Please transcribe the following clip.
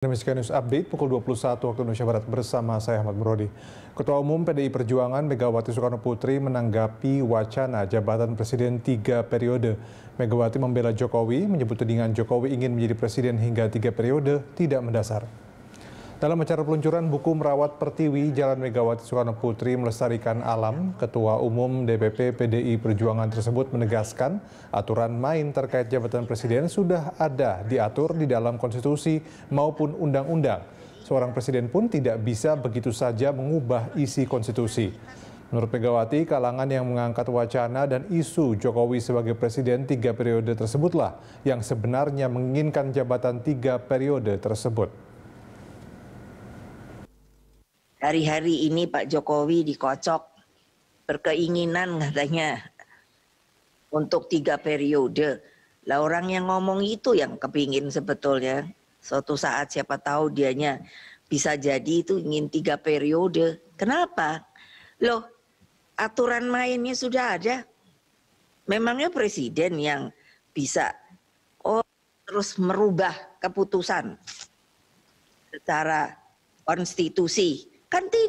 Demikian News Update pukul 21 waktu Indonesia Barat bersama saya Ahmad Brodi. Ketua Umum PDI Perjuangan Megawati Soekarno Putri menanggapi wacana jabatan presiden tiga periode. Megawati membela Jokowi, menyebut tudingan Jokowi ingin menjadi presiden hingga tiga periode tidak mendasar. Dalam acara peluncuran buku Merawat Pertiwi, Jalan Megawati Soekarno Putri Melestarikan Alam, Ketua Umum DPP PDI Perjuangan tersebut menegaskan aturan main terkait jabatan presiden sudah ada diatur di dalam konstitusi maupun undang-undang. Seorang presiden pun tidak bisa begitu saja mengubah isi konstitusi. Menurut Megawati, kalangan yang mengangkat wacana dan isu Jokowi sebagai presiden tiga periode tersebutlah yang sebenarnya menginginkan jabatan tiga periode tersebut. Hari-hari ini Pak Jokowi dikocok berkeinginan katanya untuk tiga periode. Lah orang yang ngomong itu yang kepingin sebetulnya. Suatu saat siapa tahu dianya bisa jadi itu ingin tiga periode. Kenapa? Loh, aturan mainnya sudah ada. Memangnya presiden yang bisa oh terus merubah keputusan secara konstitusi kan tidak